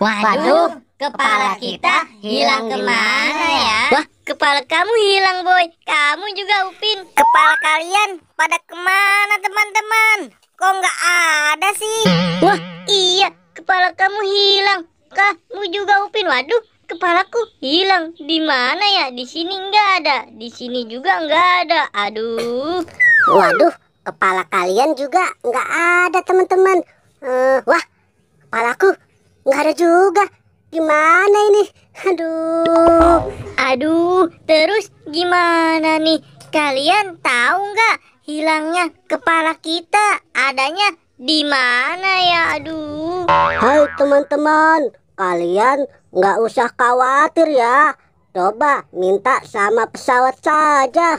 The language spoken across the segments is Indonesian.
Waduh, Waduh kepala kita hilang kemana ya? Wah, kepala kamu hilang, Boy. Kamu juga, Upin. Kepala kalian pada kemana, teman-teman? Kok nggak ada sih? Wah, iya. Kepala kamu hilang. Kamu juga, Upin. Waduh, kepalaku hilang. Di mana ya? Di sini nggak ada. Di sini juga nggak ada. Aduh. Waduh, kepala kalian juga nggak ada, teman-teman. Uh, wah, kepalaku nggak ada juga gimana ini aduh aduh terus gimana nih kalian tahu nggak hilangnya kepala kita adanya di mana ya aduh Hai teman-teman kalian nggak usah khawatir ya coba minta sama pesawat saja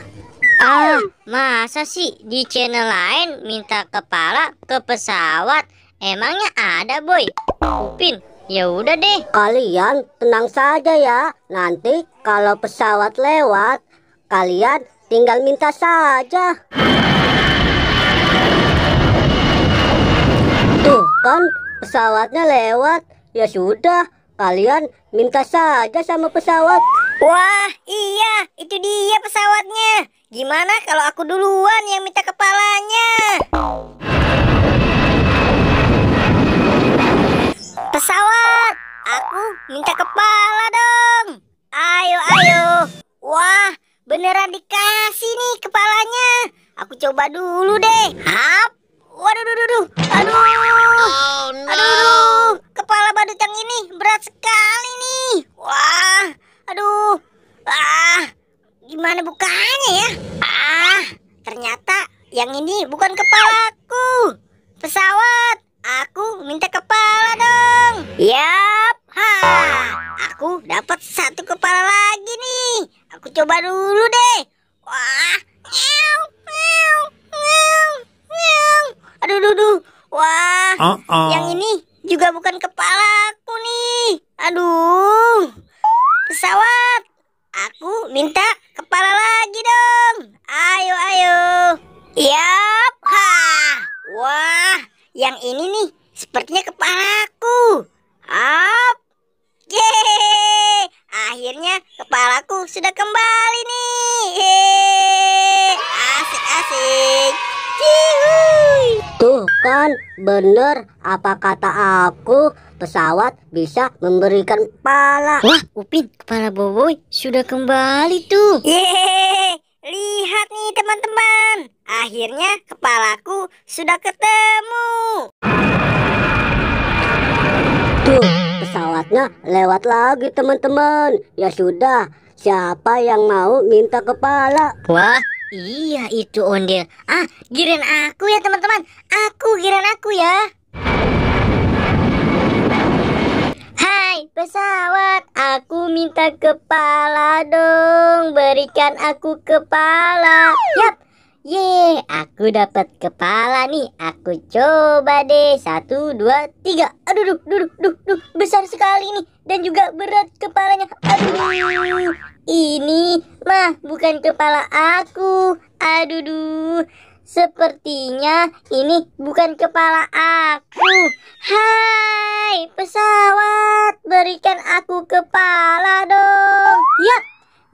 ah masa sih di channel lain minta kepala ke pesawat emangnya ada boy Upin, ya udah deh. Kalian tenang saja ya. Nanti kalau pesawat lewat, kalian tinggal minta saja. Tuh kan pesawatnya lewat. Ya sudah, kalian minta saja sama pesawat. Wah, iya, itu dia pesawatnya. Gimana kalau aku duluan yang minta kepalanya? dulu deh. Hap. Waduh, duh, duh, duh. aduh, oh, no. aduh, kepala badut yang ini berat sekali nih. Wah, aduh, ah, gimana bukanya ya? Ah, ternyata yang ini bukan kepala Aduh, wah. Uh -uh. Yang ini juga bukan kepalaku nih. Aduh. Pesawat. Aku minta kepala lagi dong. Ayo, ayo. Yap, ha. Wah, yang ini nih sepertinya kepalaku. Hap. Yeay. Akhirnya kepalaku sudah kembali nih. Asik-asik. Cihuy. Tuh kan, bener apa kata aku pesawat bisa memberikan pala. Wah, Upin, kepala Boboy sudah kembali tuh. Yeay, lihat nih teman-teman. Akhirnya kepalaku sudah ketemu. Tuh, pesawatnya lewat lagi teman-teman. Ya sudah, siapa yang mau minta kepala? Wah, Iya itu ondel. Ah, giran aku ya teman-teman. Aku giran aku ya. Hai pesawat, aku minta kepala dong. Berikan aku kepala. Yap. Ye, aku dapat kepala nih. Aku coba deh. Satu, dua, tiga. Aduh, duh, duh, duh, duh, besar sekali ini dan juga berat kepalanya. Aduh, ini mah bukan kepala aku. Aduh, duh. Sepertinya ini bukan kepala aku. Hai, pesawat, berikan aku kepala dong. Ya.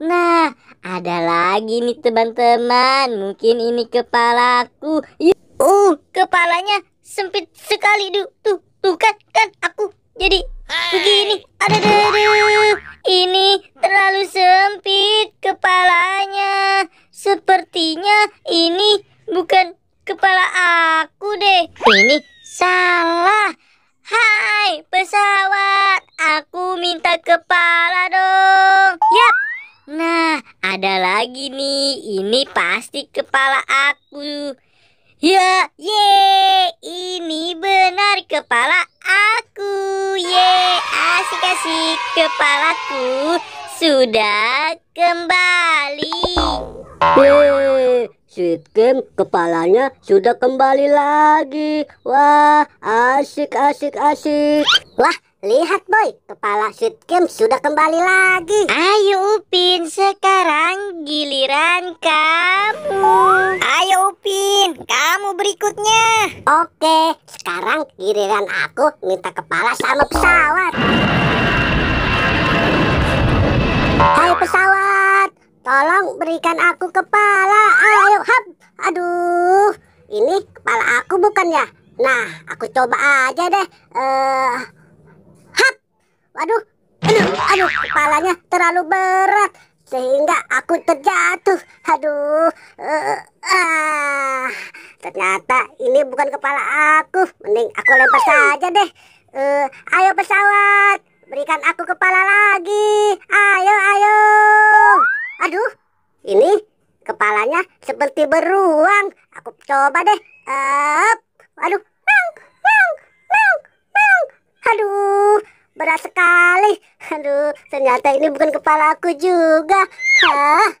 Nah, ada lagi nih teman-teman. Mungkin ini kepalaku. Uh, kepalanya sempit sekali, duh Tuh, Salah. Hai, pesawat. Aku minta kepala dong. Yap. Nah, ada lagi nih. Ini pasti kepala aku. Ya, ye, ini benar kepala aku. Ye, asik-asik kepalaku sudah kembali. Wow. Si kepalanya sudah kembali lagi. Wah, asik, asik, asik. Wah, lihat boy, kepala Sweet sudah kembali lagi. Ayo Upin, sekarang giliran kamu. Ayo Upin, kamu berikutnya. Oke, sekarang giliran aku minta kepala sama pesawat. Tolong berikan aku kepala. Ayo, hap. Aduh, ini kepala aku bukan ya? Nah, aku coba aja deh. Eh, uh, hap. Waduh, aduh, aduh, kepalanya terlalu berat sehingga aku terjatuh. Aduh, uh, ah, ternyata ini bukan kepala aku. Mending aku lempar saja deh. Uh, ayo pesawat, berikan aku kepala lagi. Ayo, ayo. Aduh, ini kepalanya seperti beruang. Aku coba deh. Up. Aduh, bang bang bang bang Aduh, berat sekali. Aduh, ternyata ini bukan kepala aku juga. Hah?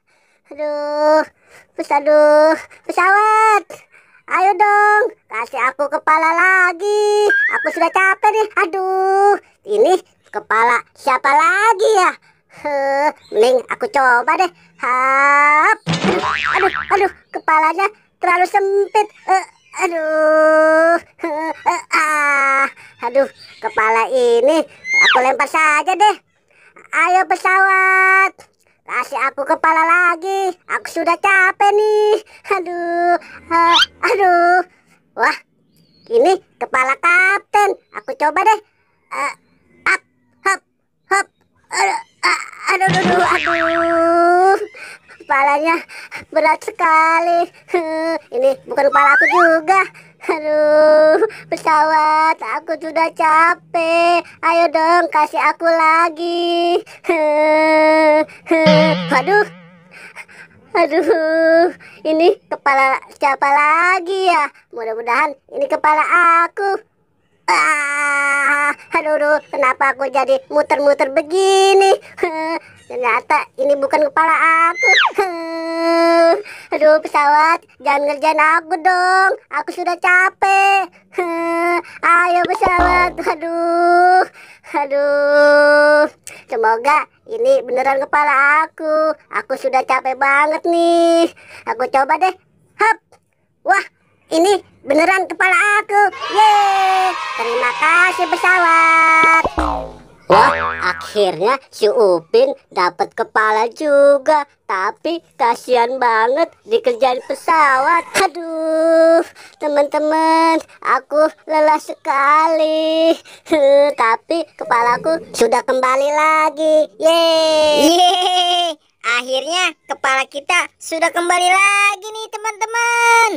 Aduh, bisa aduh, pesawat. Ayo dong, kasih aku kepala lagi. Aku sudah capek nih. Aduh, ini kepala siapa lagi ya? Heh, mending aku coba deh. Hap. Aduh, aduh, aduh, kepalanya terlalu sempit. Uh, aduh. Uh, uh, ah. Aduh, kepala ini aku lempar saja deh. Ayo pesawat. Kasih aku kepala lagi. Aku sudah capek nih. Aduh. Uh, aduh. Wah. Ini kepala kapten. Aku coba deh. Uh, up, hop, hop. Aduh aduh, aduh, aduh. Kepalanya berat sekali. Ini bukan kepala aku juga. Aduh, pesawat, aku sudah capek. Ayo dong, kasih aku lagi. Aduh, aduh, ini kepala siapa lagi ya? Mudah-mudahan ini kepala aku. Ah aduh kenapa aku jadi muter-muter begini ternyata ini bukan kepala aku aduh pesawat jangan ngerjain aku dong aku sudah capek ayo pesawat aduh aduh semoga ini beneran kepala aku aku sudah capek banget nih aku coba deh hap wah ini beneran kepala aku. Ye! Terima kasih pesawat. Wah, akhirnya si Upin dapat kepala juga. Tapi kasihan banget dikerjain pesawat. Aduh, teman-teman, aku lelah sekali. Tapi kepalaku sudah kembali lagi. Yeay! Yeay! Akhirnya kepala kita sudah kembali lagi nih teman-teman.